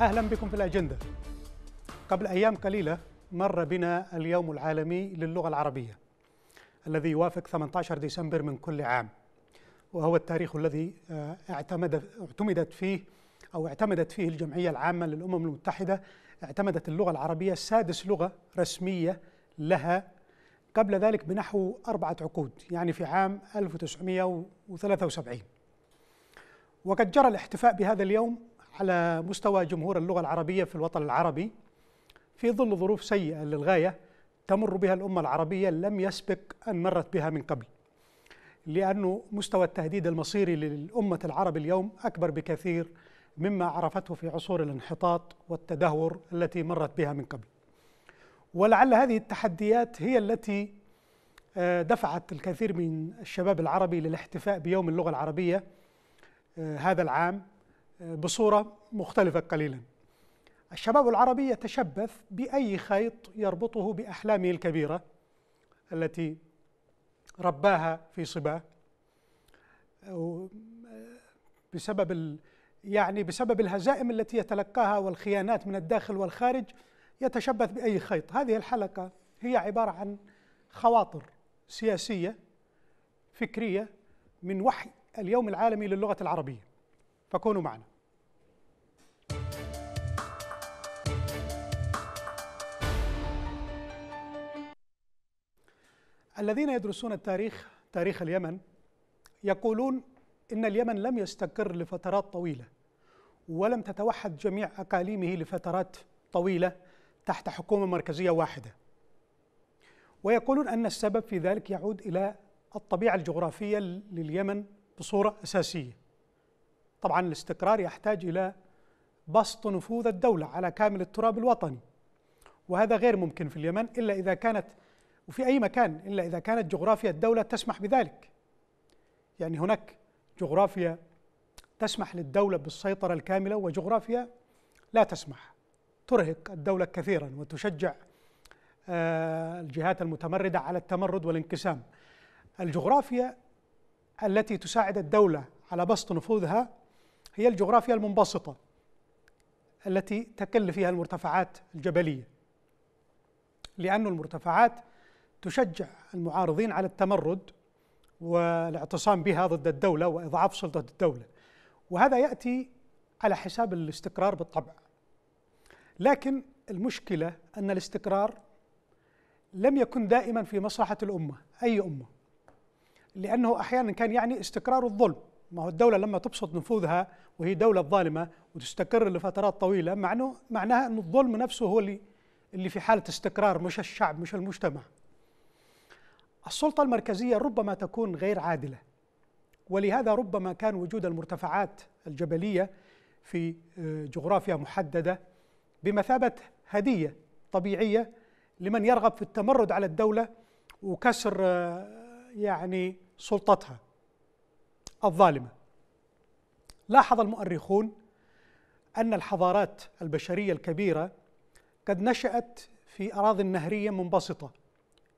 أهلا بكم في الأجندة قبل أيام قليلة مر بنا اليوم العالمي للغة العربية الذي يوافق 18 ديسمبر من كل عام وهو التاريخ الذي آه، اعتمد اعتمدت فيه أو اعتمدت فيه الجمعية العامة للأمم المتحدة اعتمدت اللغة العربية سادس لغة رسمية لها قبل ذلك بنحو أربعة عقود يعني في عام 1973 وقد جرى الاحتفاء بهذا اليوم على مستوى جمهور اللغة العربية في الوطن العربي في ظل ظروف سيئة للغاية تمر بها الأمة العربية لم يسبق أن مرت بها من قبل لأنه مستوى التهديد المصيري للأمة العرب اليوم أكبر بكثير مما عرفته في عصور الانحطاط والتدهور التي مرت بها من قبل ولعل هذه التحديات هي التي آه، دفعت الكثير من الشباب العربي للاحتفاء بيوم اللغة العربية آه، هذا العام بصورة مختلفة قليلا الشباب العربي يتشبث بأي خيط يربطه بأحلامه الكبيرة التي رباها في صباه بسبب يعني بسبب الهزائم التي يتلقاها والخيانات من الداخل والخارج يتشبث بأي خيط هذه الحلقة هي عبارة عن خواطر سياسية فكرية من وحي اليوم العالمي للغة العربية فكونوا معنا الذين يدرسون التاريخ تاريخ اليمن يقولون ان اليمن لم يستقر لفترات طويله ولم تتوحد جميع اقاليمه لفترات طويله تحت حكومه مركزيه واحده ويقولون ان السبب في ذلك يعود الى الطبيعه الجغرافيه لليمن بصوره اساسيه طبعا الاستقرار يحتاج إلى بسط نفوذ الدولة على كامل التراب الوطني وهذا غير ممكن في اليمن إلا إذا كانت وفي أي مكان إلا إذا كانت جغرافيا الدولة تسمح بذلك يعني هناك جغرافيا تسمح للدولة بالسيطرة الكاملة وجغرافيا لا تسمح ترهق الدولة كثيرا وتشجع آه، الجهات المتمردة على التمرد والانقسام الجغرافيا التي تساعد الدولة على بسط نفوذها هي الجغرافيا المنبسطه التي تقل فيها المرتفعات الجبليه لأن المرتفعات تشجع المعارضين على التمرد والاعتصام بها ضد الدولة وإضعاف سلطة الدولة وهذا يأتي على حساب الاستقرار بالطبع لكن المشكلة أن الاستقرار لم يكن دائما في مصلحة الأمة أي أمة لأنه أحيانا كان يعني استقرار الظلم ما هو الدولة لما تبسط نفوذها وهي دولة ظالمة وتستقر لفترات طويلة معناه معناها أن الظلم نفسه هو اللي اللي في حالة استقرار مش الشعب مش المجتمع. السلطة المركزية ربما تكون غير عادلة ولهذا ربما كان وجود المرتفعات الجبلية في آه، جغرافيا محددة بمثابة هدية طبيعية لمن يرغب في التمرد على الدولة وكسر آه، يعني سلطتها الظالمة لاحظ المؤرخون أن الحضارات البشرية الكبيرة قد نشأت في أراضي نهرية منبسطة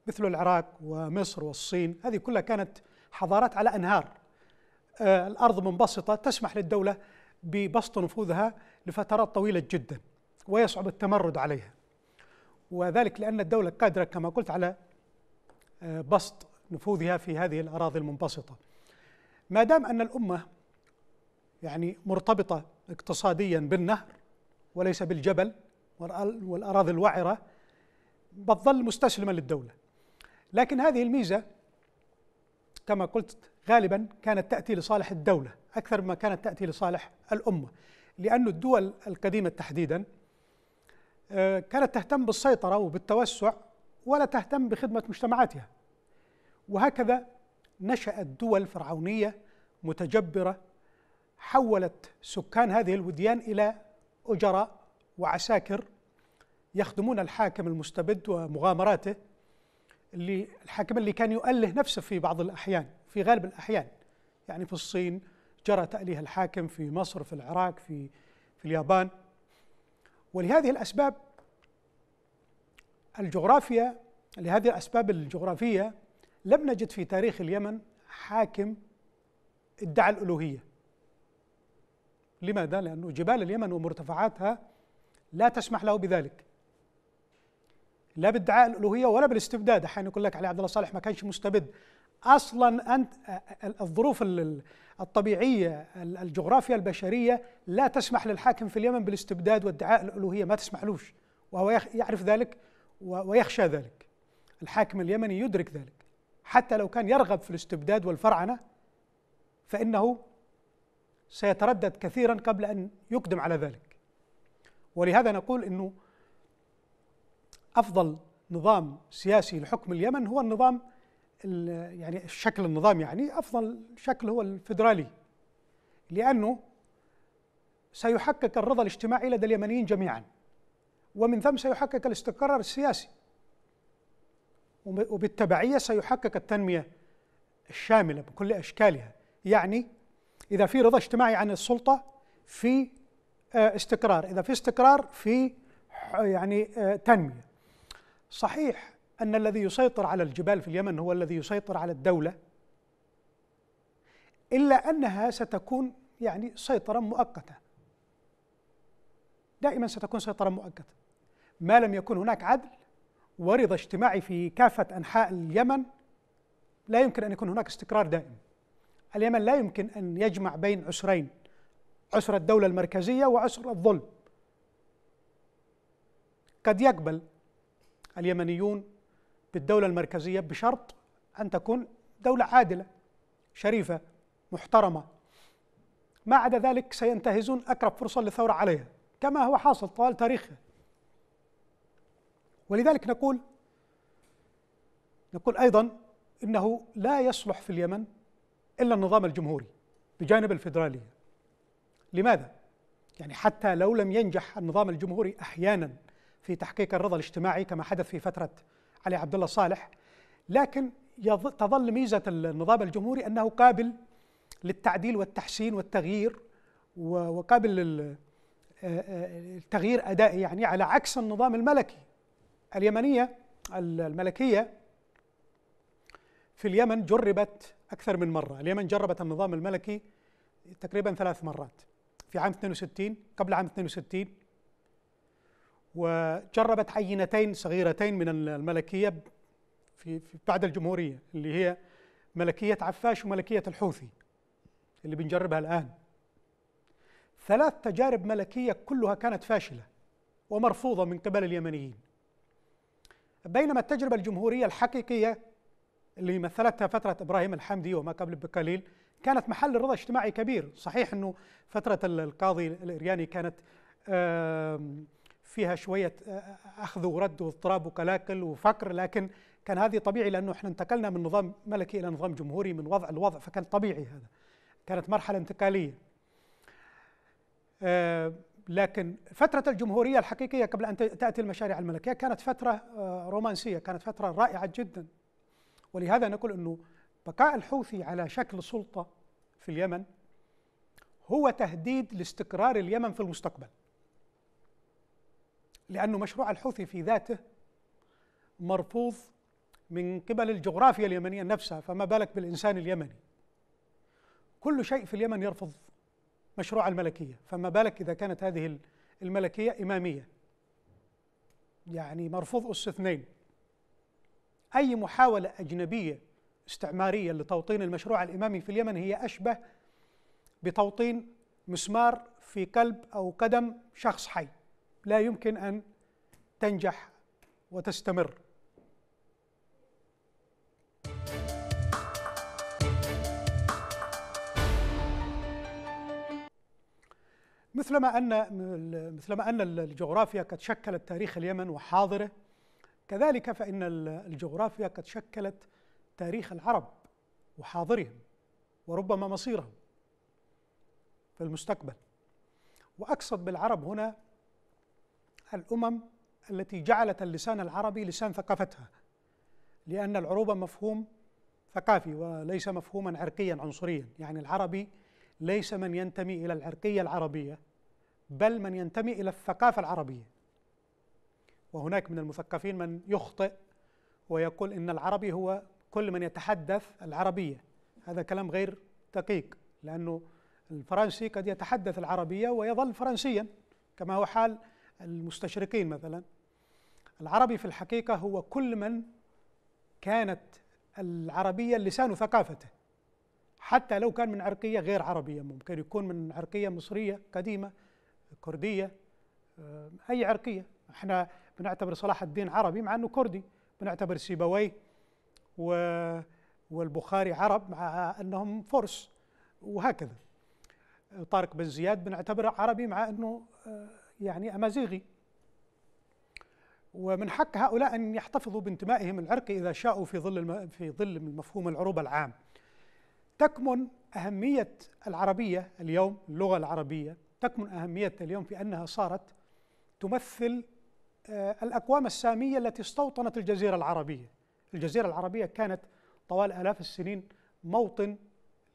مثل العراق ومصر والصين هذه كلها كانت حضارات على أنهار آه، الأرض منبسطة تسمح للدولة ببسط نفوذها لفترات طويلة جدا ويصعب التمرد عليها وذلك لأن الدولة قادرة كما قلت على آه، بسط نفوذها في هذه الأراضي المنبسطة ما دام أن الأمة يعني مرتبطة اقتصاديا بالنهر وليس بالجبل والأراضي الوعرة بتظل مستسلمة للدولة لكن هذه الميزة كما قلت غالبا كانت تأتي لصالح الدولة أكثر مما كانت تأتي لصالح الأمة لأن الدول القديمة تحديدا آه، كانت تهتم بالسيطرة وبالتوسع ولا تهتم بخدمة مجتمعاتها وهكذا نشأت دول فرعونية متجبرة حولت سكان هذه الوديان إلى أجراء وعساكر يخدمون الحاكم المستبد ومغامراته اللي الحاكم اللي كان يؤله نفسه في بعض الأحيان في غالب الأحيان يعني في الصين جرى تأليه الحاكم في مصر في العراق في في اليابان ولهذه الأسباب الجغرافيا لهذه الأسباب الجغرافية لم نجد في تاريخ اليمن حاكم ادعى الالوهيه لماذا لانه جبال اليمن ومرتفعاتها لا تسمح له بذلك لا بادعاء الالوهيه ولا بالاستبداد احيانا يقول لك علي عبد الله صالح ما كانش مستبد اصلا انت الظروف الطبيعيه الجغرافيا البشريه لا تسمح للحاكم في اليمن بالاستبداد وادعاء الالوهيه ما تسمحلوش وهو يعرف ذلك ويخشى ذلك الحاكم اليمني يدرك ذلك حتى لو كان يرغب في الاستبداد والفرعنه فانه سيتردد كثيرا قبل ان يقدم على ذلك ولهذا نقول انه افضل نظام سياسي لحكم اليمن هو النظام يعني الشكل النظام يعني افضل شكل هو الفدرالي لانه سيحقق الرضا الاجتماعي لدى اليمنيين جميعا ومن ثم سيحقق الاستقرار السياسي وبالتبعية سيحقق التنمية الشاملة بكل أشكالها يعني إذا في رضا اجتماعي عن السلطة في آه، استقرار إذا في استقرار في يعني آه، تنمية صحيح أن الذي يسيطر على الجبال في اليمن هو الذي يسيطر على الدولة إلا أنها ستكون يعني سيطرة مؤقتة دائما ستكون سيطرة مؤقتة ما لم يكن هناك عدل ورضا اجتماعي في كافة أنحاء اليمن لا يمكن أن يكون هناك استقرار دائم اليمن لا يمكن أن يجمع بين عسرين عسر الدولة المركزية وعسر الظلم قد يقبل اليمنيون بالدولة المركزية بشرط أن تكون دولة عادلة شريفة محترمة ما عدا ذلك سينتهزون أقرب فرصة للثورة عليها كما هو حاصل طوال تاريخها ولذلك نقول نقول أيضا إنه لا يصلح في اليمن إلا النظام الجمهوري بجانب الفدراليه لماذا؟ يعني حتى لو لم ينجح النظام الجمهوري أحيانا في تحقيق الرضا الاجتماعي كما حدث في فترة علي عبد الله صالح لكن تظل ميزة النظام الجمهوري أنه قابل للتعديل والتحسين والتغيير وقابل للتغيير أدائي يعني على عكس النظام الملكي اليمنية الملكية في اليمن جربت أكثر من مرة اليمن جربت النظام الملكي تقريبا ثلاث مرات في عام 62 قبل عام 62 وجربت عينتين صغيرتين من الملكية في, في بعد الجمهورية اللي هي ملكية عفاش وملكية الحوثي اللي بنجربها الآن ثلاث تجارب ملكية كلها كانت فاشلة ومرفوضة من قبل اليمنيين بينما التجربة الجمهورية الحقيقية اللي مثلتها فترة إبراهيم الحمدي وما قبل بقليل كانت محل رضا اجتماعي كبير صحيح أنه فترة القاضي الإرياني كانت فيها شوية آه، أخذ ورد واضطراب وكلاكل وفقر لكن كان هذه طبيعي لأنه احنا انتقلنا من نظام ملكي إلى نظام جمهوري من وضع لوضع فكان طبيعي هذا كانت مرحلة انتقالية آه، لكن فترة الجمهورية الحقيقية قبل أن تأتي المشاريع الملكية كانت فترة آه، رومانسية كانت فترة رائعة جدا ولهذا نقول أنه بقاء الحوثي على شكل سلطة في اليمن هو تهديد لاستقرار اليمن في المستقبل لأن مشروع الحوثي في ذاته مرفوض من قبل الجغرافيا اليمنية نفسها فما بالك بالإنسان اليمني كل شيء في اليمن يرفض مشروع الملكيه فما بالك اذا كانت هذه الملكيه اماميه يعني مرفوض اس اثنين اي محاوله اجنبيه استعماريه لتوطين المشروع الامامي في اليمن هي اشبه بتوطين مسمار في قلب او قدم شخص حي لا يمكن ان تنجح وتستمر مثلما أن مثلما أن الجغرافيا قد شكلت تاريخ اليمن وحاضره كذلك فإن الجغرافيا قد شكلت تاريخ العرب وحاضرهم وربما مصيرهم في المستقبل وأقصد بالعرب هنا الأمم التي جعلت اللسان العربي لسان ثقافتها لأن العروبة مفهوم ثقافي وليس مفهوما عرقيا عنصريا يعني العربي ليس من ينتمي إلى العرقية العربية بل من ينتمي إلى الثقافة العربية وهناك من المثقفين من يخطئ ويقول إن العربي هو كل من يتحدث العربية هذا كلام غير دقيق لأنه الفرنسي قد يتحدث العربية ويظل فرنسيا كما هو حال المستشرقين مثلا العربي في الحقيقة هو كل من كانت العربية لسان ثقافته حتى لو كان من عرقية غير عربية ممكن يكون من عرقية مصرية قديمة كرديه آه، اي عرقيه احنا بنعتبر صلاح الدين عربي مع انه كردي بنعتبر سيبويه و والبخاري عرب مع انهم فرس وهكذا طارق بن زياد بنعتبره عربي مع انه آه، يعني امازيغي ومن حق هؤلاء ان يحتفظوا بانتمائهم العرقي اذا شاءوا في ظل في ظل مفهوم العروبه العام. تكمن اهميه العربيه اليوم اللغه العربيه تكمن أهميتها اليوم في أنها صارت تمثل آه، الأقوام السامية التي استوطنت الجزيرة العربية الجزيرة العربية كانت طوال آلاف السنين موطن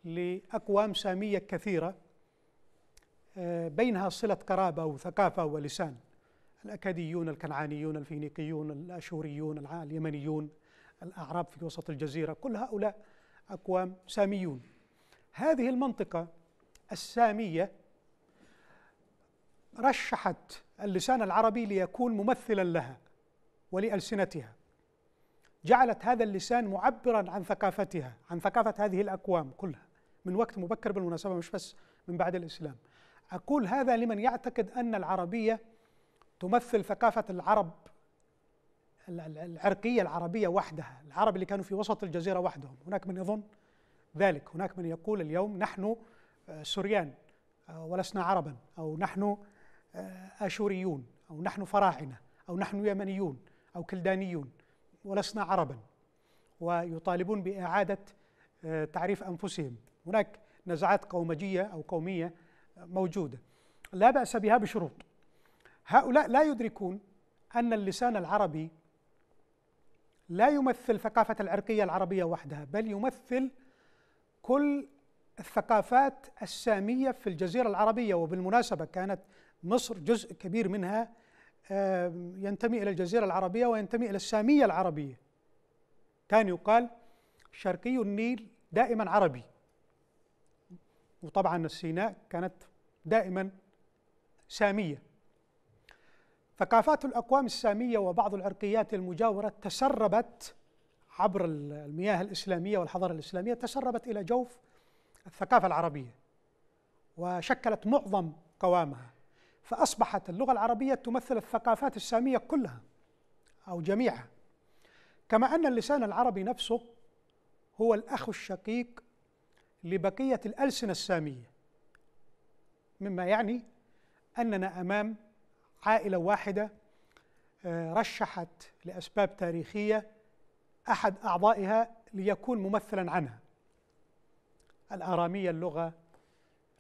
لأقوام سامية كثيرة آه، بينها صلة قرابة وثقافة ولسان الأكاديون الكنعانيون الفينيقيون الأشوريون اليمنيون الأعراب في وسط الجزيرة كل هؤلاء أقوام ساميون هذه المنطقة السامية رشحت اللسان العربي ليكون ممثلا لها ولألسنتها جعلت هذا اللسان معبرا عن ثقافتها عن ثقافة هذه الأقوام كلها من وقت مبكر بالمناسبة مش بس من بعد الإسلام أقول هذا لمن يعتقد أن العربية تمثل ثقافة العرب العرقية العربية وحدها العرب اللي كانوا في وسط الجزيرة وحدهم هناك من يظن ذلك هناك من يقول اليوم نحن آه، سوريان آه، ولسنا عربا أو نحن آه، آشوريون أو نحن فراعنة أو نحن يمنيون أو كلدانيون ولسنا عربا ويطالبون بإعادة آه، تعريف أنفسهم هناك نزعات قومجية أو قومية موجودة لا بأس بها بشروط هؤلاء لا يدركون أن اللسان العربي لا يمثل ثقافة العرقية العربية وحدها بل يمثل كل الثقافات السامية في الجزيرة العربية وبالمناسبة كانت مصر جزء كبير منها آه، ينتمي إلى الجزيرة العربية وينتمي إلى السامية العربية كان يقال شرقي النيل دائما عربي وطبعا السيناء كانت دائما سامية ثقافات الأقوام السامية وبعض العرقيات المجاورة تسربت عبر المياه الإسلامية والحضارة الإسلامية تسربت إلى جوف الثقافة العربية وشكلت معظم قوامها فأصبحت اللغة العربية تمثل الثقافات السامية كلها أو جميعها كما أن اللسان العربي نفسه هو الأخ الشقيق لبقية الألسنة السامية مما يعني أننا أمام عائلة واحدة آه، رشحت لأسباب تاريخية أحد أعضائها ليكون ممثلا عنها الآرامية اللغة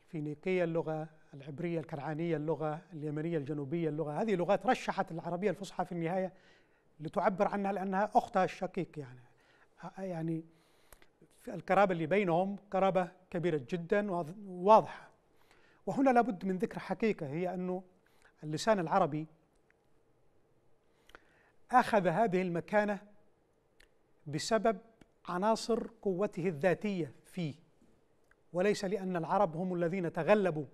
الفينيقية اللغة العبرية الكنعانية اللغة اليمنية الجنوبية اللغة هذه لغات رشحت العربية الفصحى في النهاية لتعبر عنها لأنها أختها الشقيق يعني يعني القرابة اللي بينهم قرابة كبيرة جدا وواضحة وهنا لابد من ذكر حقيقة هي أنه اللسان العربي أخذ هذه المكانة بسبب عناصر قوته الذاتية فيه وليس لأن العرب هم الذين تغلبوا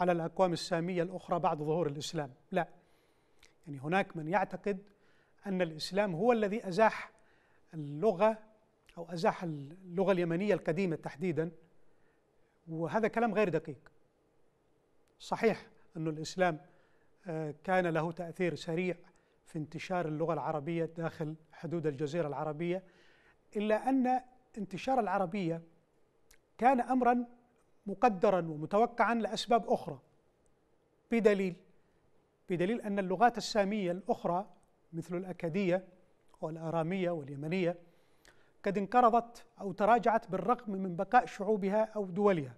على الأقوام السامية الأخرى بعد ظهور الإسلام لا يعني هناك من يعتقد أن الإسلام هو الذي أزاح اللغة أو أزاح اللغة اليمنية القديمة تحديدا وهذا كلام غير دقيق صحيح أن الإسلام آه، كان له تأثير سريع في انتشار اللغة العربية داخل حدود الجزيرة العربية إلا أن انتشار العربية كان أمرا مقدرا ومتوقعا لأسباب أخرى بدليل بدليل أن اللغات السامية الأخرى مثل الأكادية والآرامية واليمنية قد انقرضت أو تراجعت بالرغم من بقاء شعوبها أو دولها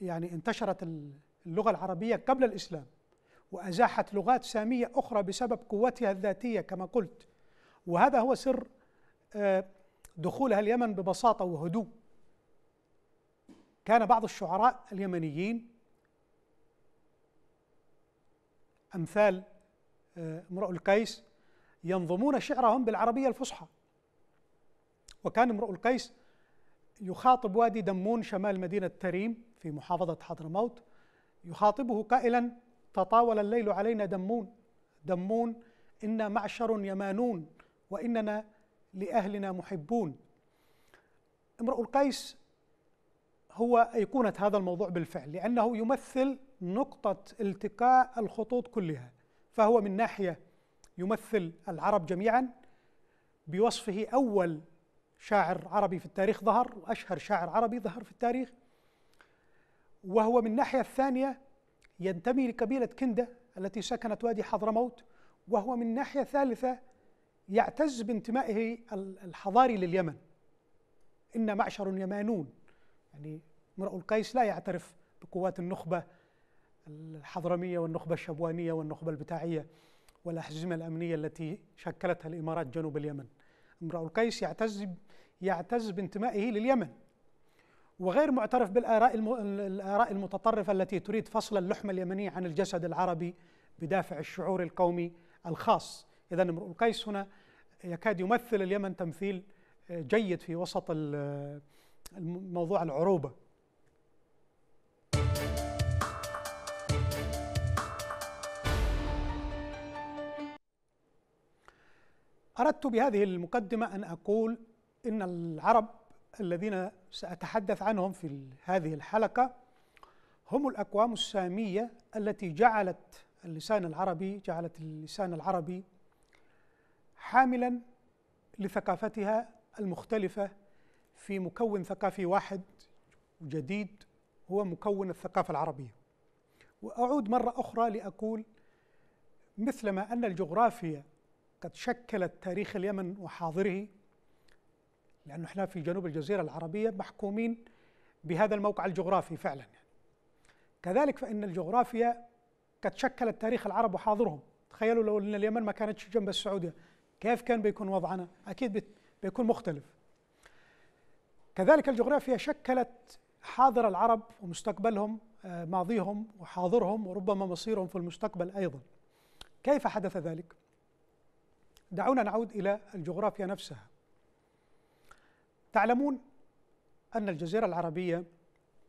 يعني انتشرت اللغة العربية قبل الإسلام وأزاحت لغات سامية أخرى بسبب قوتها الذاتية كما قلت وهذا هو سر آه، دخولها اليمن ببساطة وهدوء كان بعض الشعراء اليمنيين أمثال آه، امرؤ القيس ينظمون شعرهم بالعربية الفصحى وكان امرؤ القيس يخاطب وادي دمون شمال مدينة تريم في محافظة حضرموت يخاطبه قائلا تطاول الليل علينا دمون دمون إنا معشر يمانون وإننا لأهلنا محبون امرؤ القيس هو أيقونة هذا الموضوع بالفعل لأنه يمثل نقطة التقاء الخطوط كلها فهو من ناحية يمثل العرب جميعا بوصفه أول شاعر عربي في التاريخ ظهر وأشهر شاعر عربي ظهر في التاريخ وهو من ناحية الثانية ينتمي لقبيلة كندة التي سكنت وادي حضرموت وهو من ناحية ثالثة يعتز بانتمائه الحضاري لليمن إن معشر يمانون يعني امرؤ القيس لا يعترف بقوات النخبة الحضرمية والنخبة الشبوانية والنخبة البتاعية والأحزمة الأمنية التي شكلتها الإمارات جنوب اليمن امرؤ القيس يعتز يعتز بانتمائه لليمن وغير معترف بالآراء الآراء المتطرفة التي تريد فصل اللحمة اليمنية عن الجسد العربي بدافع الشعور القومي الخاص إذا امرؤ القيس هنا يكاد يمثل اليمن تمثيل جيد في وسط موضوع العروبه اردت بهذه المقدمه ان اقول ان العرب الذين ساتحدث عنهم في هذه الحلقه هم الاقوام الساميه التي جعلت اللسان العربي جعلت اللسان العربي حاملا لثقافتها المختلفه في مكون ثقافي واحد جديد هو مكون الثقافة العربية وأعود مرة أخرى لأقول مثلما أن الجغرافيا قد شكلت تاريخ اليمن وحاضره لأنه احنا في جنوب الجزيرة العربية محكومين بهذا الموقع الجغرافي فعلا يعني. كذلك فإن الجغرافيا قد شكلت تاريخ العرب وحاضرهم تخيلوا لو أن اليمن ما كانتش جنب السعودية كيف كان بيكون وضعنا أكيد بيكون مختلف كذلك الجغرافيا شكلت حاضر العرب ومستقبلهم آه، ماضيهم وحاضرهم وربما مصيرهم في المستقبل ايضا. كيف حدث ذلك؟ دعونا نعود الى الجغرافيا نفسها. تعلمون ان الجزيره العربيه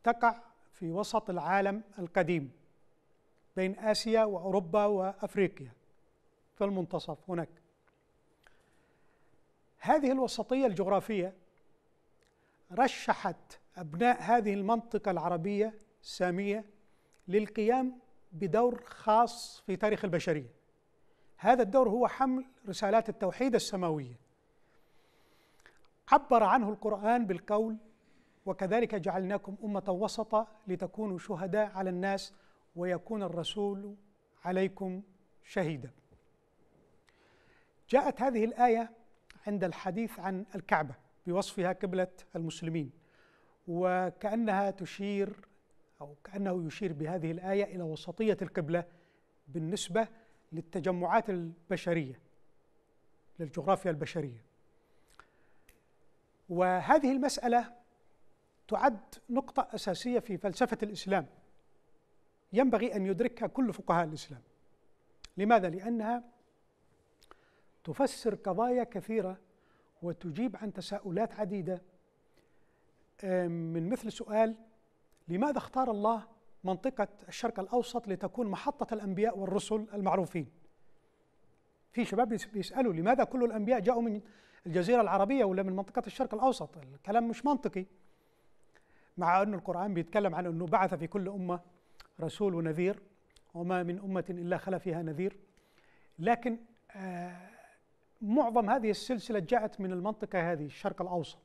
تقع في وسط العالم القديم بين اسيا واوروبا وافريقيا في المنتصف هناك. هذه الوسطيه الجغرافيه رشحت أبناء هذه المنطقة العربية السامية للقيام بدور خاص في تاريخ البشرية هذا الدور هو حمل رسالات التوحيد السماوية عبر عنه القرآن بالقول وكذلك جعلناكم أمة وسطة لتكونوا شهداء على الناس ويكون الرسول عليكم شهيدا جاءت هذه الآية عند الحديث عن الكعبة بوصفها قبلة المسلمين وكأنها تشير أو كأنه يشير بهذه الآية إلى وسطية القبلة بالنسبة للتجمعات البشرية للجغرافيا البشرية وهذه المسألة تعد نقطة أساسية في فلسفة الإسلام ينبغي أن يدركها كل فقهاء الإسلام لماذا؟ لأنها تفسر قضايا كثيرة وتجيب عن تساؤلات عديدة من مثل سؤال لماذا اختار الله منطقة الشرق الأوسط لتكون محطة الأنبياء والرسل المعروفين في شباب بيسألوا لماذا كل الأنبياء جاءوا من الجزيرة العربية ولا من منطقة الشرق الأوسط الكلام مش منطقي مع أن القرآن بيتكلم عن أنه بعث في كل أمة رسول ونذير وما من أمة إلا خلا فيها نذير لكن آه معظم هذه السلسلة جاءت من المنطقة هذه الشرق الأوسط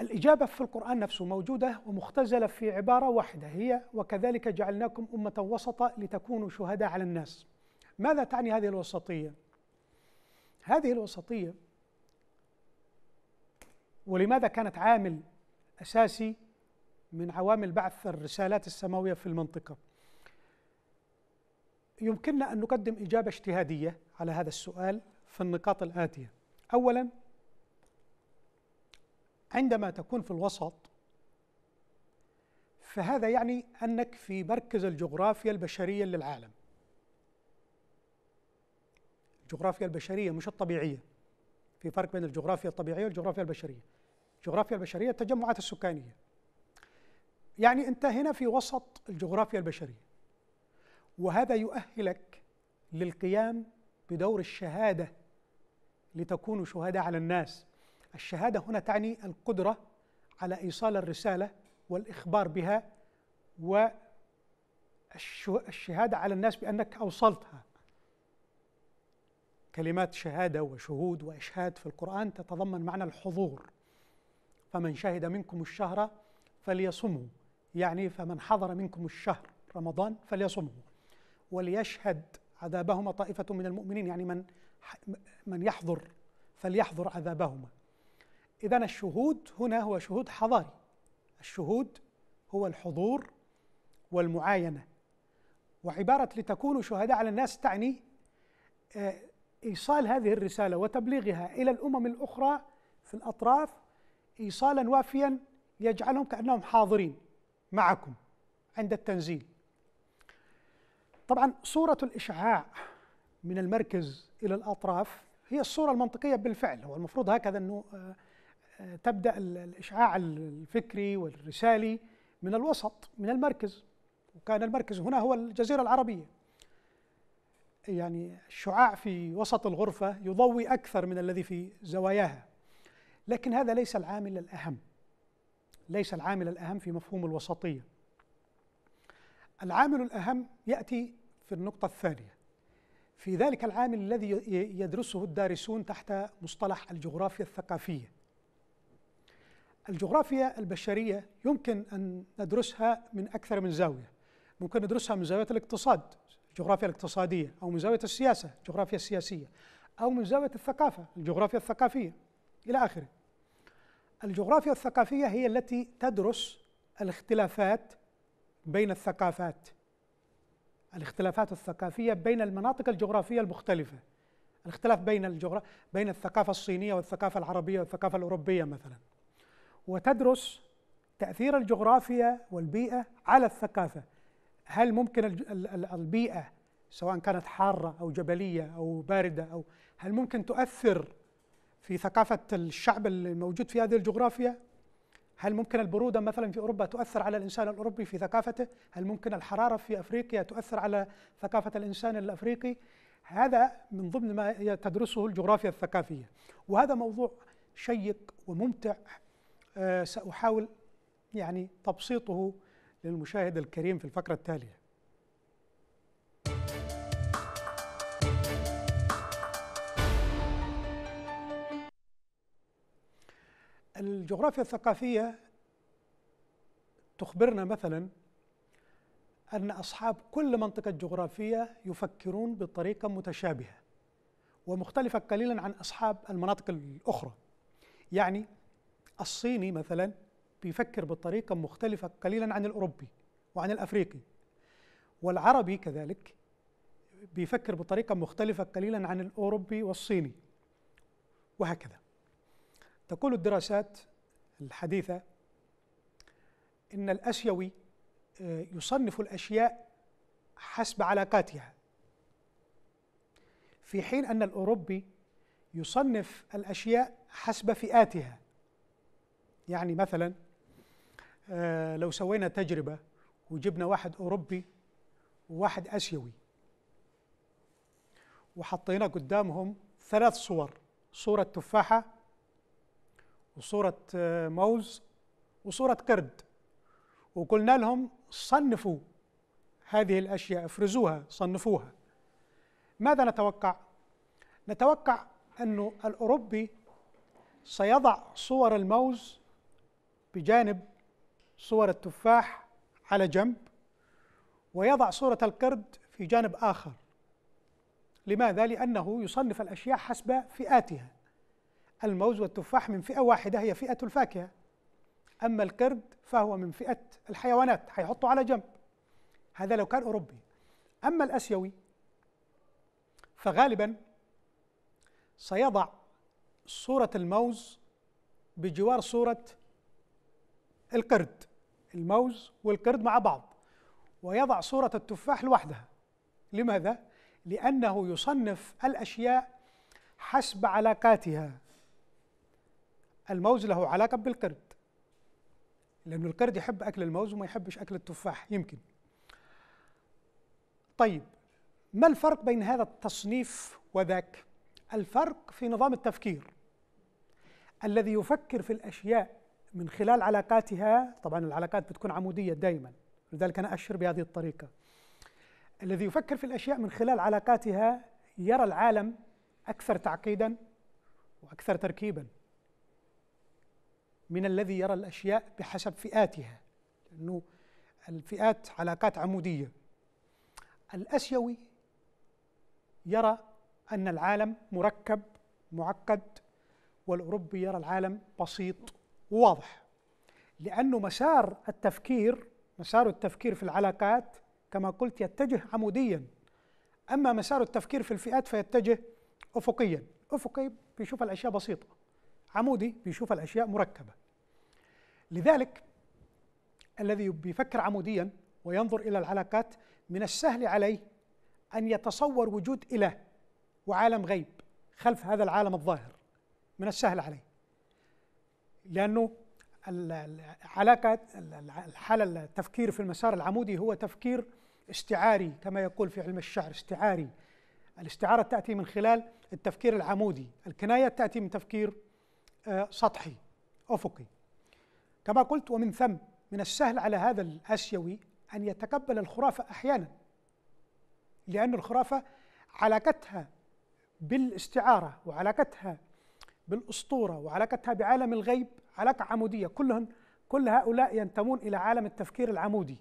الإجابة في القرآن نفسه موجودة ومختزلة في عبارة واحدة هي وكذلك جعلناكم أمة وسطة لتكونوا شهداء على الناس ماذا تعني هذه الوسطية؟ هذه الوسطية ولماذا كانت عامل أساسي من عوامل بعث الرسالات السماوية في المنطقة يمكننا أن نقدم إجابة اجتهادية على هذا السؤال في النقاط الآتية أولا عندما تكون في الوسط فهذا يعني أنك في مركز الجغرافيا البشرية للعالم الجغرافيا البشرية مش الطبيعية في فرق بين الجغرافيا الطبيعية والجغرافيا البشرية الجغرافيا البشرية التجمعات السكانية يعني أنت هنا في وسط الجغرافيا البشرية وهذا يؤهلك للقيام بدور الشهادة لتكونوا شهداء على الناس الشهاده هنا تعني القدره على ايصال الرساله والاخبار بها والشهاده على الناس بانك اوصلتها كلمات شهاده وشهود واشهاد في القران تتضمن معنى الحضور فمن شهد منكم الشهر فليصمه يعني فمن حضر منكم الشهر رمضان فليصمه وليشهد عذابهما طائفه من المؤمنين يعني من من يحضر فليحضر عذابهما إذا الشهود هنا هو شهود حضاري الشهود هو الحضور والمعاينة وعبارة لتكونوا شهداء على الناس تعني آه، إيصال هذه الرسالة وتبليغها إلى الأمم الأخرى في الأطراف إيصالا وافيا يجعلهم كأنهم حاضرين معكم عند التنزيل طبعا صورة الإشعاع من المركز الى الاطراف هي الصوره المنطقيه بالفعل هو المفروض هكذا انه آه، آه، تبدا الاشعاع الفكري والرسالي من الوسط من المركز وكان المركز هنا هو الجزيره العربيه يعني الشعاع في وسط الغرفه يضوي اكثر من الذي في زواياها لكن هذا ليس العامل الاهم ليس العامل الاهم في مفهوم الوسطيه العامل الاهم ياتي في النقطه الثانيه في ذلك العامل الذي يدرسه الدارسون تحت مصطلح الجغرافيا الثقافيه الجغرافيا البشريه يمكن ان ندرسها من اكثر من زاويه ممكن ندرسها من زاويه الاقتصاد الجغرافيا الاقتصاديه او من زاويه السياسه الجغرافيا السياسيه او من زاويه الثقافه الجغرافيا الثقافيه الى اخره الجغرافيا الثقافيه هي التي تدرس الاختلافات بين الثقافات الاختلافات الثقافية بين المناطق الجغرافية المختلفة الاختلاف بين الجغرا... بين الثقافة الصينية والثقافة العربية والثقافة الأوروبية مثلا وتدرس تأثير الجغرافيا والبيئة على الثقافة هل ممكن البيئة سواء كانت حارة أو جبلية أو باردة أو هل ممكن تؤثر في ثقافة الشعب الموجود في هذه الجغرافيا هل ممكن البرودة مثلا في أوروبا تؤثر على الإنسان الأوروبي في ثقافته؟ هل ممكن الحرارة في أفريقيا تؤثر على ثقافة الإنسان الأفريقي؟ هذا من ضمن ما تدرسه الجغرافيا الثقافية وهذا موضوع شيق وممتع آه، سأحاول يعني تبسيطه للمشاهد الكريم في الفقرة التالية الجغرافيا الثقافية تخبرنا مثلا أن أصحاب كل منطقة جغرافية يفكرون بطريقة متشابهة ومختلفة قليلا عن أصحاب المناطق الأخرى يعني الصيني مثلا بيفكر بطريقة مختلفة قليلا عن الأوروبي وعن الأفريقي والعربي كذلك بيفكر بطريقة مختلفة قليلا عن الأوروبي والصيني وهكذا تقول الدراسات الحديثة إن الأسيوي آه، يصنف الأشياء حسب علاقاتها في حين أن الأوروبي يصنف الأشياء حسب فئاتها يعني مثلا آه، لو سوينا تجربة وجبنا واحد أوروبي وواحد أسيوي وحطينا قدامهم ثلاث صور صورة تفاحة وصورة آه، موز وصورة قرد وقلنا لهم صنفوا هذه الأشياء افرزوها صنفوها ماذا نتوقع؟ نتوقع أن الأوروبي سيضع صور الموز بجانب صور التفاح على جنب ويضع صورة القرد في جانب آخر لماذا؟ لأنه يصنف الأشياء حسب فئاتها الموز والتفاح من فئة واحدة هي فئة الفاكهة أما القرد فهو من فئة الحيوانات هيحطه على جنب هذا لو كان أوروبي أما الآسيوي فغالبا سيضع صورة الموز بجوار صورة القرد الموز والقرد مع بعض ويضع صورة التفاح لوحدها لماذا؟ لأنه يصنف الأشياء حسب علاقاتها الموز له علاقه بالقرد لأن القرد يحب أكل الموز وما يحبش أكل التفاح يمكن طيب ما الفرق بين هذا التصنيف وذاك الفرق في نظام التفكير الذي يفكر في الأشياء من خلال علاقاتها طبعا العلاقات بتكون عمودية دائما لذلك أنا أشر بهذه الطريقة الذي يفكر في الأشياء من خلال علاقاتها يرى العالم أكثر تعقيدا وأكثر تركيبا من الذي يرى الأشياء بحسب فئاتها لأنه الفئات علاقات عمودية الأسيوي يرى أن العالم مركب معقد والأوروبي يرى العالم بسيط وواضح لأنه مسار التفكير مسار التفكير في العلاقات كما قلت يتجه عموديا أما مسار التفكير في الفئات فيتجه أفقيا أفقي بيشوف الأشياء بسيطة عمودي بيشوف الأشياء مركبة لذلك الذي بيفكر عموديا وينظر الى العلاقات من السهل عليه ان يتصور وجود اله وعالم غيب خلف هذا العالم الظاهر من السهل عليه لانه العلاقه الحاله التفكير في المسار العمودي هو تفكير استعاري كما يقول في علم الشعر استعاري الاستعاره تاتي من خلال التفكير العمودي الكنايه تاتي من تفكير آه، سطحي افقي كما قلت ومن ثم من السهل على هذا الآسيوي أن يتقبل الخرافة أحيانا لأن الخرافة علاقتها بالاستعارة وعلاقتها بالأسطورة وعلاقتها بعالم الغيب علاقة عمودية كلهم كل هؤلاء ينتمون إلى عالم التفكير العمودي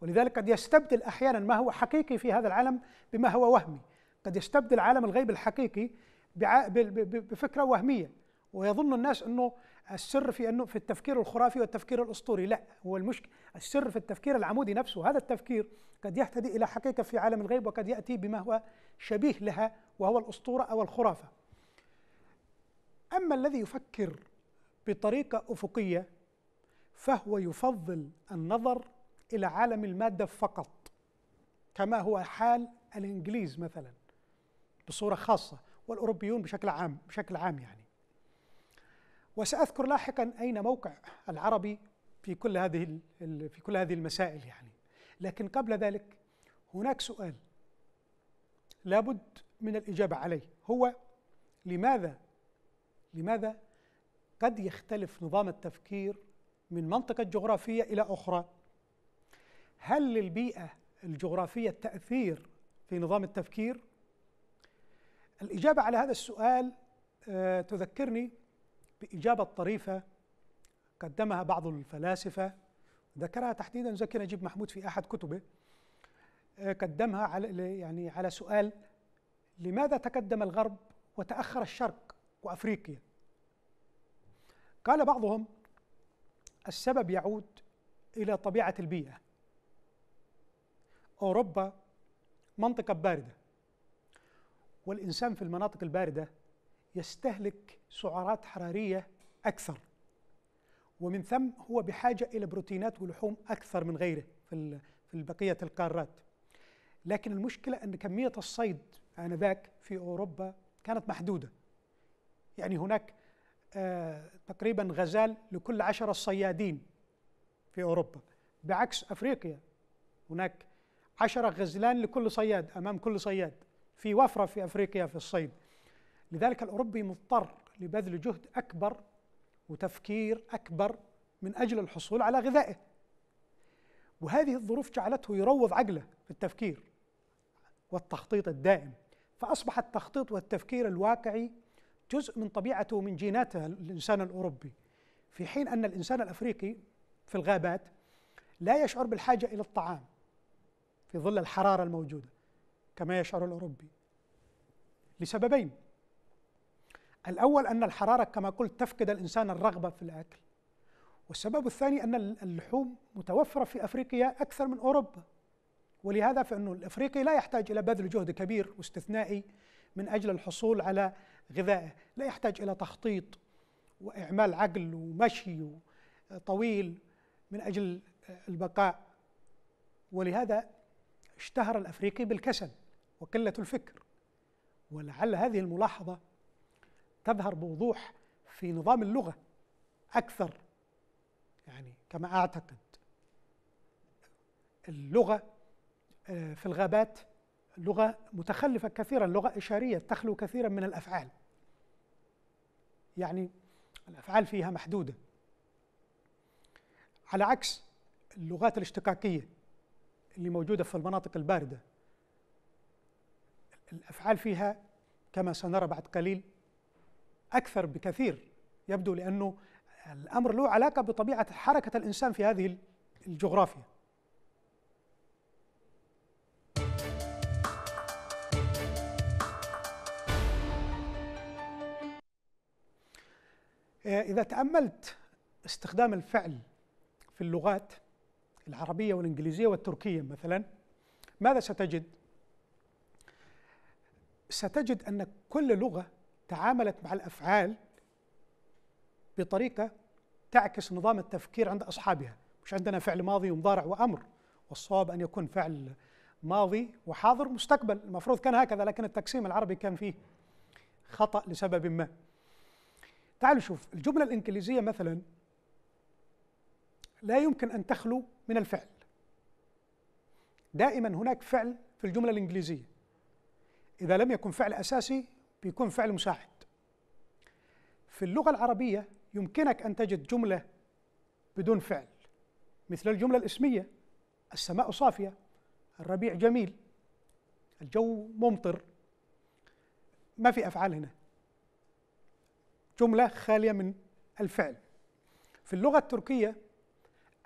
ولذلك قد يستبدل أحيانا ما هو حقيقي في هذا العالم بما هو وهمي قد يستبدل عالم الغيب الحقيقي بفكرة وهمية ويظن الناس أنه السر في انه في التفكير الخرافي والتفكير الاسطوري لا هو المشكل السر في التفكير العمودي نفسه هذا التفكير قد يهتدي الى حقيقه في عالم الغيب وقد ياتي بما هو شبيه لها وهو الاسطوره او الخرافه اما الذي يفكر بطريقه افقيه فهو يفضل النظر الى عالم الماده فقط كما هو حال الانجليز مثلا بصوره خاصه والاوروبيون بشكل عام بشكل عام يعني وساذكر لاحقا اين موقع العربي في كل هذه في كل هذه المسائل يعني لكن قبل ذلك هناك سؤال لابد من الاجابه عليه هو لماذا لماذا قد يختلف نظام التفكير من منطقه جغرافيه الى اخرى هل للبيئه الجغرافيه تاثير في نظام التفكير الاجابه على هذا السؤال آه، تذكرني بإجابة طريفة قدمها بعض الفلاسفة ذكرها تحديدا زكي نجيب محمود في أحد كتبه آه، قدمها على يعني على سؤال لماذا تقدم الغرب وتأخر الشرق وأفريقيا قال بعضهم السبب يعود إلى طبيعة البيئة أوروبا منطقة باردة والإنسان في المناطق الباردة يستهلك سعرات حراريه اكثر ومن ثم هو بحاجه الى بروتينات ولحوم اكثر من غيره في في بقيه القارات لكن المشكله ان كميه الصيد انذاك في اوروبا كانت محدوده يعني هناك آه تقريبا غزال لكل عشرة صيادين في أوروبا بعكس أفريقيا هناك عشرة غزلان لكل صياد أمام كل صياد في وفرة في أفريقيا في الصيد لذلك الاوروبي مضطر لبذل جهد اكبر وتفكير اكبر من اجل الحصول على غذائه وهذه الظروف جعلته يروض عقله في التفكير والتخطيط الدائم فاصبح التخطيط والتفكير الواقعي جزء من طبيعته ومن جيناته الانسان الاوروبي في حين ان الانسان الافريقي في الغابات لا يشعر بالحاجه الى الطعام في ظل الحراره الموجوده كما يشعر الاوروبي لسببين الأول أن الحرارة كما قلت تفقد الإنسان الرغبة في الأكل والسبب الثاني أن اللحوم متوفرة في أفريقيا أكثر من أوروبا ولهذا فإن الأفريقي لا يحتاج إلى بذل جهد كبير واستثنائي من أجل الحصول على غذائه لا يحتاج إلى تخطيط وإعمال عقل ومشي طويل من أجل البقاء ولهذا اشتهر الأفريقي بالكسل وقلة الفكر ولعل هذه الملاحظة تظهر بوضوح في نظام اللغة أكثر يعني كما أعتقد اللغة آه، في الغابات لغة متخلفة كثيرا لغة إشارية تخلو كثيرا من الأفعال يعني الأفعال فيها محدودة على عكس اللغات الاشتقاقية اللي موجودة في المناطق الباردة الأفعال فيها كما سنرى بعد قليل أكثر بكثير يبدو لأنه الأمر له علاقة بطبيعة حركة الإنسان في هذه الجغرافيا آه، إذا تأملت استخدام الفعل في اللغات العربية والإنجليزية والتركية مثلا ماذا ستجد؟ ستجد أن كل لغة تعاملت مع الافعال بطريقه تعكس نظام التفكير عند اصحابها مش عندنا فعل ماضي ومضارع وامر والصواب ان يكون فعل ماضي وحاضر مستقبل المفروض كان هكذا لكن التقسيم العربي كان فيه خطا لسبب ما تعالوا شوف الجمله الانجليزيه مثلا لا يمكن ان تخلو من الفعل دائما هناك فعل في الجمله الانجليزيه اذا لم يكن فعل اساسي بيكون فعل مساعد في اللغة العربية يمكنك أن تجد جملة بدون فعل مثل الجملة الاسمية السماء صافية الربيع جميل الجو ممطر ما في أفعال هنا جملة خالية من الفعل في اللغة التركية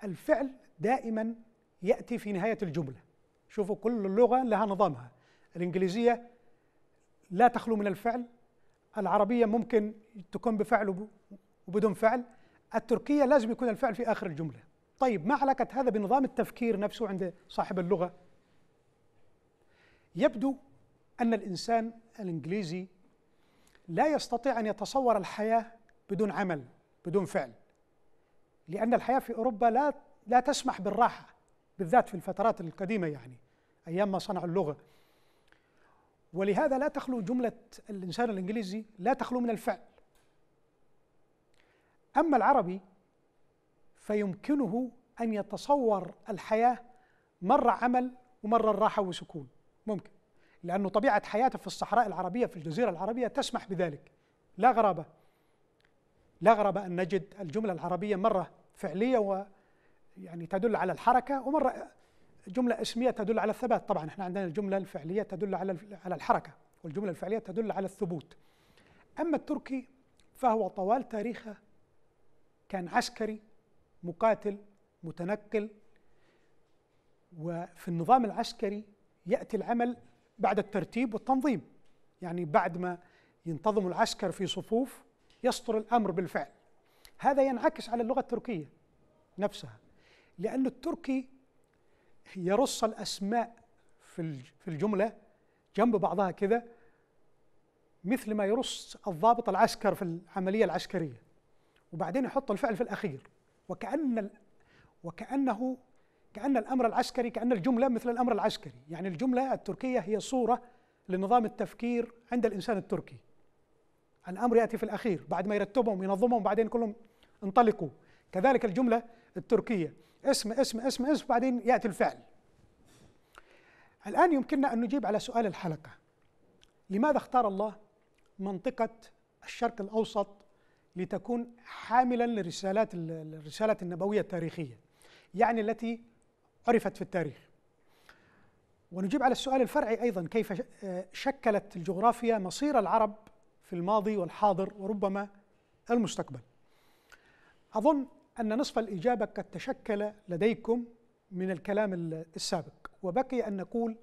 الفعل دائما يأتي في نهاية الجملة شوفوا كل لغة لها نظامها الإنجليزية لا تخلو من الفعل العربية ممكن تكون بفعل وبدون فعل التركية لازم يكون الفعل في آخر الجملة طيب ما علاقة هذا بنظام التفكير نفسه عند صاحب اللغة يبدو أن الإنسان الإنجليزي لا يستطيع أن يتصور الحياة بدون عمل بدون فعل لأن الحياة في أوروبا لا لا تسمح بالراحة بالذات في الفترات القديمة يعني أيام ما صنعوا اللغة ولهذا لا تخلو جملة الإنسان الإنجليزي لا تخلو من الفعل أما العربي فيمكنه أن يتصور الحياة مرة عمل ومرة راحة وسكون ممكن لأنه طبيعة حياته في الصحراء العربية في الجزيرة العربية تسمح بذلك لا غرابة لا غرابة أن نجد الجملة العربية مرة فعلية و يعني تدل على الحركة ومرة جملة اسمية تدل على الثبات طبعا احنا عندنا الجملة الفعلية تدل على على الحركة والجملة الفعلية تدل على الثبوت أما التركي فهو طوال تاريخه كان عسكري مقاتل متنكل وفي النظام العسكري يأتي العمل بعد الترتيب والتنظيم يعني بعد ما ينتظم العسكر في صفوف يصدر الأمر بالفعل هذا ينعكس على اللغة التركية نفسها لأن التركي يرص الأسماء في الجملة جنب بعضها كذا مثل ما يرص الضابط العسكر في العملية العسكرية وبعدين يحط الفعل في الأخير وكأن وكأنه كأن الأمر العسكري كأن الجملة مثل الأمر العسكري يعني الجملة التركية هي صورة لنظام التفكير عند الإنسان التركي الأمر يأتي في الأخير بعد ما يرتبهم ينظمهم بعدين كلهم انطلقوا كذلك الجملة التركية اسم اسم اسم اسم بعدين ياتي الفعل الان يمكننا ان نجيب على سؤال الحلقه لماذا اختار الله منطقه الشرق الاوسط لتكون حاملا لرسالات الرساله النبويه التاريخيه يعني التي عرفت في التاريخ ونجيب على السؤال الفرعي ايضا كيف آه، شكلت الجغرافيا مصير العرب في الماضي والحاضر وربما المستقبل اظن أن نصف الإجابة قد تشكل لديكم من الكلام السابق وبقي أن نقول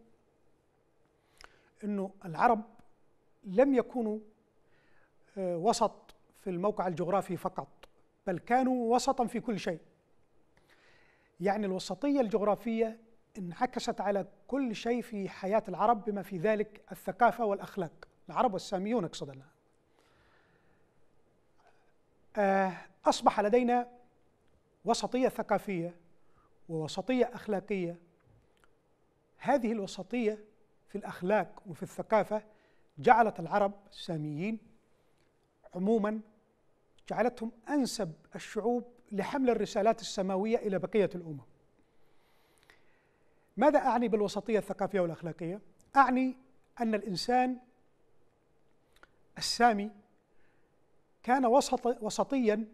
أنه العرب لم يكونوا آه، وسط في الموقع الجغرافي فقط بل كانوا وسطا في كل شيء يعني الوسطية الجغرافية انعكست على كل شيء في حياة العرب بما في ذلك الثقافة والأخلاق العرب والساميون أقصد أنا آه، أصبح لدينا وسطيه ثقافيه ووسطيه اخلاقيه هذه الوسطيه في الاخلاق وفي الثقافه جعلت العرب الساميين عموما جعلتهم انسب الشعوب لحمل الرسالات السماويه الى بقيه الامم. ماذا اعني بالوسطيه الثقافيه والاخلاقيه؟ اعني ان الانسان السامي كان وسط وسطيا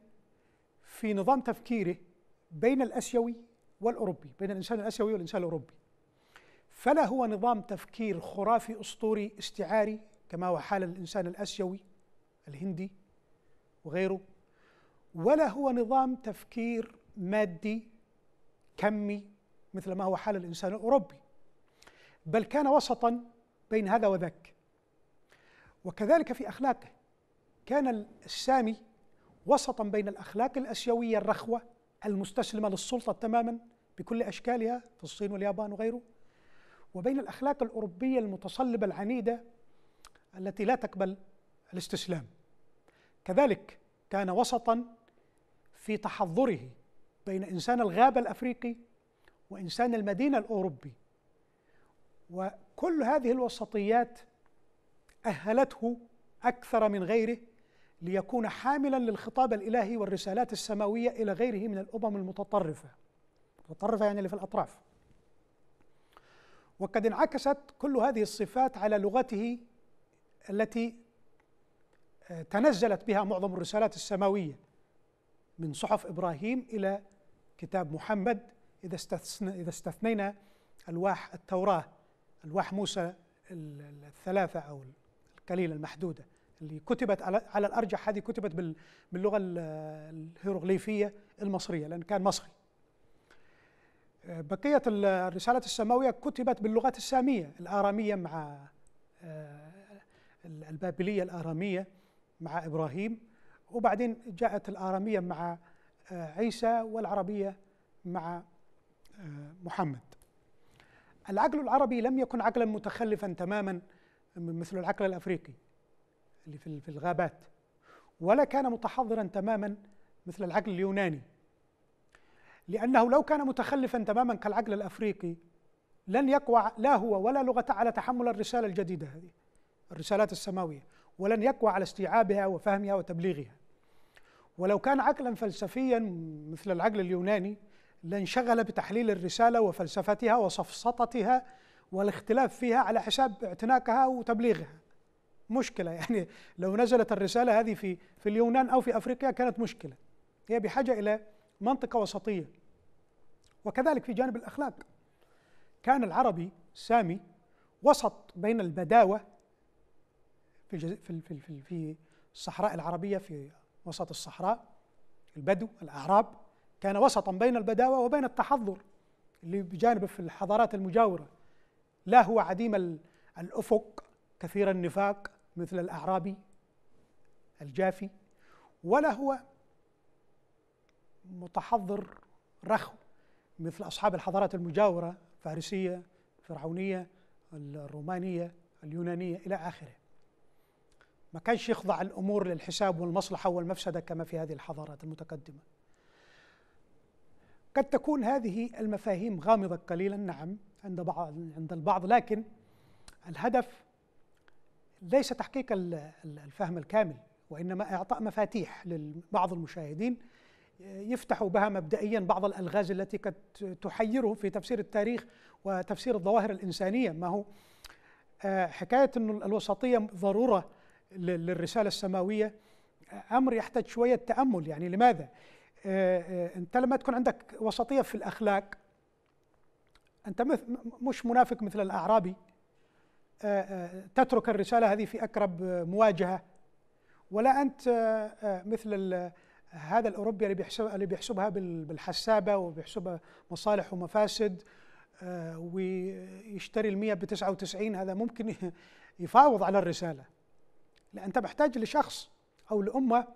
في نظام تفكيره بين الاسيوي والاوروبي بين الانسان الاسيوي والانسان الاوروبي فلا هو نظام تفكير خرافي اسطوري استعاري كما هو حال الانسان الاسيوي الهندي وغيره ولا هو نظام تفكير مادي كمي مثل ما هو حال الانسان الاوروبي بل كان وسطا بين هذا وذاك وكذلك في اخلاقه كان السامي وسطا بين الأخلاق الأسيوية الرخوة المستسلمة للسلطة تماما بكل أشكالها في الصين واليابان وغيره وبين الأخلاق الأوروبية المتصلبة العنيدة التي لا تقبل الاستسلام كذلك كان وسطا في تحضره بين إنسان الغابة الأفريقي وإنسان المدينة الأوروبي وكل هذه الوسطيات أهلته أكثر من غيره ليكون حاملا للخطاب الالهي والرسالات السماويه الى غيره من الامم المتطرفه. المتطرفه يعني اللي في الاطراف. وقد انعكست كل هذه الصفات على لغته التي آه، تنزلت بها معظم الرسالات السماويه من صحف ابراهيم الى كتاب محمد اذا اذا استثنينا الواح التوراه الواح موسى الثلاثه او القليله المحدوده. اللي كتبت على الارجح هذه كتبت باللغه الهيروغليفيه المصريه لان كان مصري آه، بقيه الرسالات السماويه كتبت باللغات الساميه الاراميه مع آه، البابليه الاراميه مع ابراهيم وبعدين جاءت الاراميه مع آه، عيسى والعربيه مع محمد العقل العربي لم يكن عقلا متخلفا تماما مثل العقل الافريقي اللي في الغابات ولا كان متحضرا تماما مثل العقل اليوناني لأنه لو كان متخلفا تماما كالعقل الأفريقي لن يقوى لا هو ولا لغته على تحمل الرسالة الجديدة هذه الرسالات السماوية ولن يقوى على استيعابها وفهمها وتبليغها ولو كان عقلا فلسفيا مثل العقل اليوناني لانشغل بتحليل الرسالة وفلسفتها وسفسطتها والاختلاف فيها على حساب اعتناقها وتبليغها مشكلة يعني لو نزلت الرسالة هذه في في اليونان أو في أفريقيا كانت مشكلة هي بحاجة إلى منطقة وسطية وكذلك في جانب الأخلاق كان العربي السامي وسط بين البداوة في في في في الصحراء العربية في وسط الصحراء البدو الأعراب كان وسطا بين البداوة وبين التحضر اللي بجانبه في الحضارات المجاورة لا هو عديم الأفق كثير النفاق مثل الأعرابي الجافي ولا هو متحضر رخو مثل أصحاب الحضارات المجاورة الفارسية الفرعونية الرومانية اليونانية إلى آخره ما كانش يخضع الأمور للحساب والمصلحة والمفسدة كما في هذه الحضارات المتقدمة قد تكون هذه المفاهيم غامضة قليلا نعم عند بعض عند البعض لكن الهدف ليس تحقيق الفهم الكامل وانما اعطاء مفاتيح لبعض المشاهدين يفتحوا بها مبدئيا بعض الالغاز التي قد تحيره في تفسير التاريخ وتفسير الظواهر الانسانيه ما هو آه، حكايه انه الوسطيه ضروره للرساله السماويه آه، امر يحتاج شويه تامل يعني لماذا؟ آه، انت لما تكون عندك وسطيه في الاخلاق انت مش منافق مثل الاعرابي آه، آه، تترك الرسالة هذه في أقرب مواجهة ولا أنت آه، مثل هذا الأوروبي اللي بيحسب اللي بيحسبها بالحسابة وبيحسبها مصالح ومفاسد ويشتري المية بتسعة وتسعين هذا ممكن يفاوض على الرسالة لأن أنت محتاج لشخص أو لأمة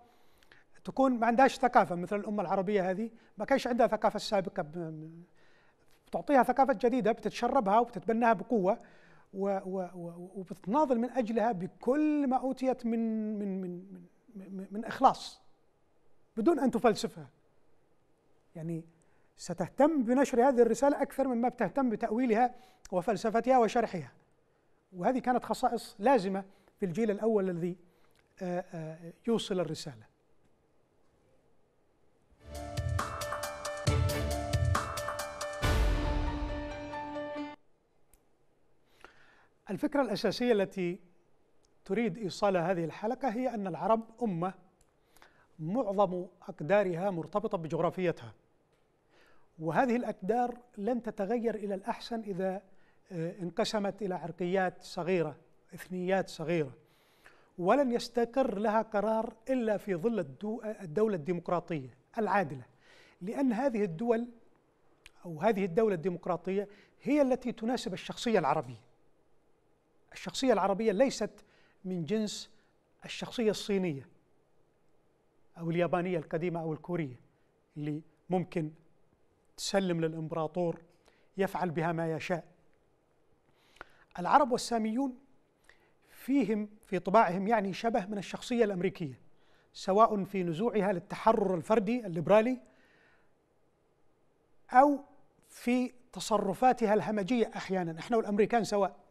تكون ما عندهاش ثقافة مثل الأمة العربية هذه ما كانش عندها ثقافة السابقة بتعطيها ثقافة جديدة بتتشربها وبتتبناها بقوة وبتناضل من اجلها بكل ما اوتيت من من من من, من اخلاص بدون ان تفلسفها يعني ستهتم بنشر هذه الرساله اكثر مما بتهتم بتاويلها وفلسفتها وشرحها وهذه كانت خصائص لازمه في الجيل الاول الذي آه، آه، يوصل الرساله الفكرة الأساسية التي تريد إيصالها هذه الحلقة هي أن العرب أمة معظم أقدارها مرتبطة بجغرافيتها وهذه الأقدار لن تتغير إلى الأحسن إذا آه، انقسمت إلى عرقيات صغيرة إثنيات صغيرة ولن يستقر لها قرار إلا في ظل الدولة الديمقراطية العادلة لأن هذه الدول أو هذه الدولة الديمقراطية هي التي تناسب الشخصية العربية الشخصية العربية ليست من جنس الشخصية الصينية أو اليابانية القديمة أو الكورية اللي ممكن تسلم للإمبراطور يفعل بها ما يشاء العرب والساميون فيهم في طباعهم يعني شبه من الشخصية الأمريكية سواء في نزوعها للتحرر الفردي الليبرالي أو في تصرفاتها الهمجية أحيانا نحن والأمريكان سواء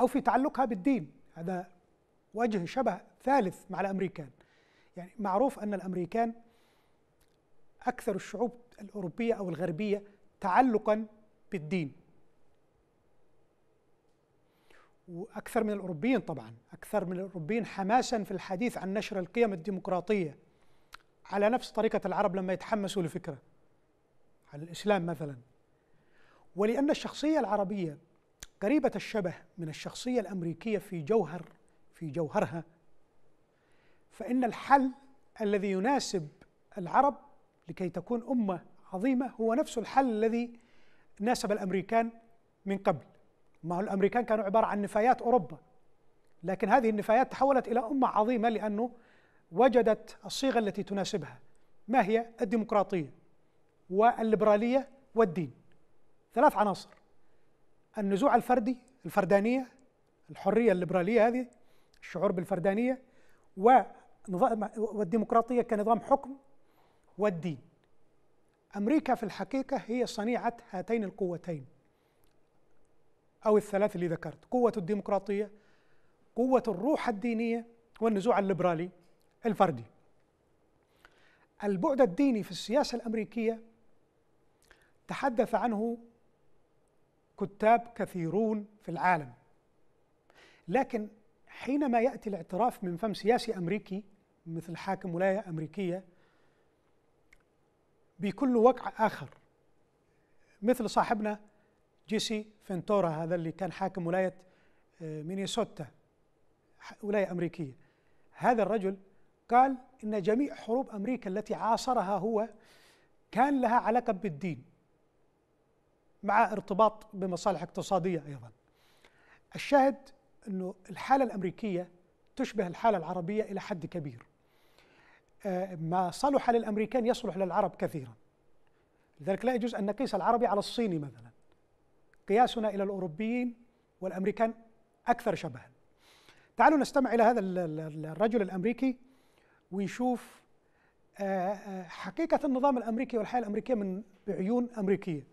أو في تعلقها بالدين هذا وجه شبه ثالث مع الأمريكان يعني معروف أن الأمريكان أكثر الشعوب الأوروبية أو الغربية تعلقا بالدين وأكثر من الأوروبيين طبعا أكثر من الأوروبيين حماسا في الحديث عن نشر القيم الديمقراطية على نفس طريقة العرب لما يتحمسوا لفكرة على الإسلام مثلا ولأن الشخصية العربية قريبة الشبه من الشخصية الأمريكية في جوهر في جوهرها فإن الحل الذي يناسب العرب لكي تكون أمة عظيمة هو نفس الحل الذي ناسب الأمريكان من قبل ما هو الأمريكان كانوا عبارة عن نفايات أوروبا لكن هذه النفايات تحولت إلى أمة عظيمة لأنه وجدت الصيغة التي تناسبها ما هي الديمقراطية والليبرالية والدين ثلاث عناصر النزوع الفردي الفردانيه الحريه الليبراليه هذه الشعور بالفردانيه والديمقراطيه كنظام حكم والدين امريكا في الحقيقه هي صنيعه هاتين القوتين او الثلاث اللي ذكرت قوه الديمقراطيه قوه الروح الدينيه والنزوع الليبرالي الفردي البعد الديني في السياسه الامريكيه تحدث عنه كتاب كثيرون في العالم لكن حينما ياتي الاعتراف من فم سياسي امريكي مثل حاكم ولايه امريكيه بكل وقع اخر مثل صاحبنا جيسي فنتورا هذا اللي كان حاكم ولايه آه، مينيسوتا ولايه امريكيه هذا الرجل قال ان جميع حروب امريكا التي عاصرها هو كان لها علاقه بالدين مع ارتباط بمصالح اقتصادية أيضا الشاهد أنه الحالة الأمريكية تشبه الحالة العربية إلى حد كبير آه، ما صلح للأمريكان يصلح للعرب كثيرا لذلك لا يجوز أن نقيس العربي على الصيني مثلا قياسنا إلى الأوروبيين والأمريكان أكثر شبها تعالوا نستمع إلى هذا الرجل الأمريكي ونشوف آه، آه، حقيقة النظام الأمريكي والحياة الأمريكية من بعيون أمريكية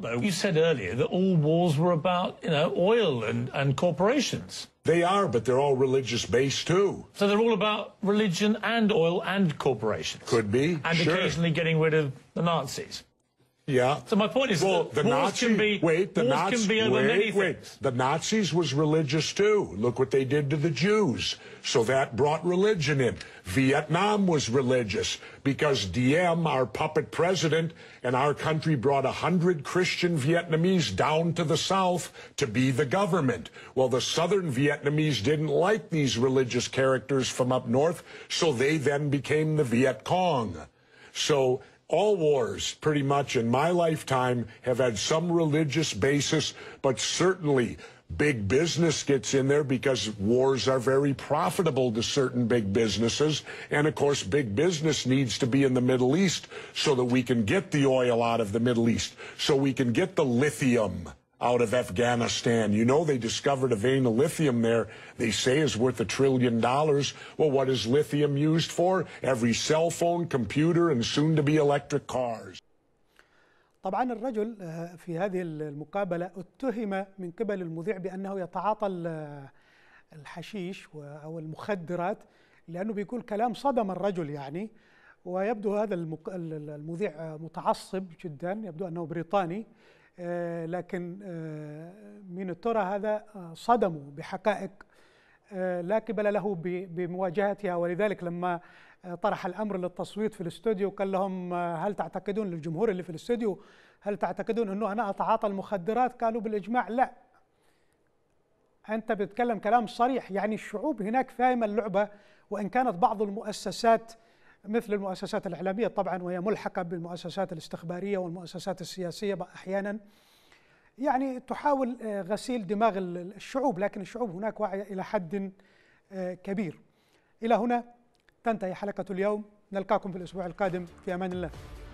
though, you said earlier that all wars were about, you know, oil and, and corporations. They are, but they're all religious based too. So they're all about religion and oil and corporations. Could be. And sure. occasionally getting rid of the Nazis. Yeah. So my point is, well, the, the can be wait, the Nazis can be wait, many wait. Things. The Nazis was religious too. Look what they did to the Jews. So that brought religion in. Vietnam was religious because Diem, our puppet president, and our country brought a hundred Christian Vietnamese down to the south to be the government. Well, the southern Vietnamese didn't like these religious characters from up north, so they then became the Viet Cong. So all wars, pretty much in my lifetime, have had some religious basis, but certainly big business gets in there because wars are very profitable to certain big businesses. And of course, big business needs to be in the Middle East so that we can get the oil out of the Middle East, so we can get the lithium out of Afghanistan. You know, they discovered a vein of lithium there they say is worth a trillion dollars. Well, what is lithium used for? Every cell phone, computer, and soon to be electric cars. طبعا الرجل في هذه المقابلة اتهم من قبل المذيع بأنه يتعاطى الحشيش أو المخدرات لأنه بيقول كلام صدم الرجل يعني ويبدو هذا المذيع متعصب جدا يبدو أنه بريطاني آه، لكن آه، من الترى هذا آه، صدموا بحقائق لا قبل له بمواجهتها ولذلك لما طرح الامر للتصويت في الاستوديو قال لهم هل تعتقدون للجمهور اللي في الاستوديو هل تعتقدون انه انا اتعاطى المخدرات؟ قالوا بالاجماع لا. انت بتتكلم كلام صريح يعني الشعوب هناك فاهمه اللعبه وان كانت بعض المؤسسات مثل المؤسسات الإعلامية طبعا وهي ملحقة بالمؤسسات الاستخبارية والمؤسسات السياسية أحيانا يعني تحاول آه، غسيل دماغ الشعوب لكن الشعوب هناك واعية إلى حد آه، كبير إلى هنا تنتهي حلقة اليوم نلقاكم في الأسبوع القادم في أمان الله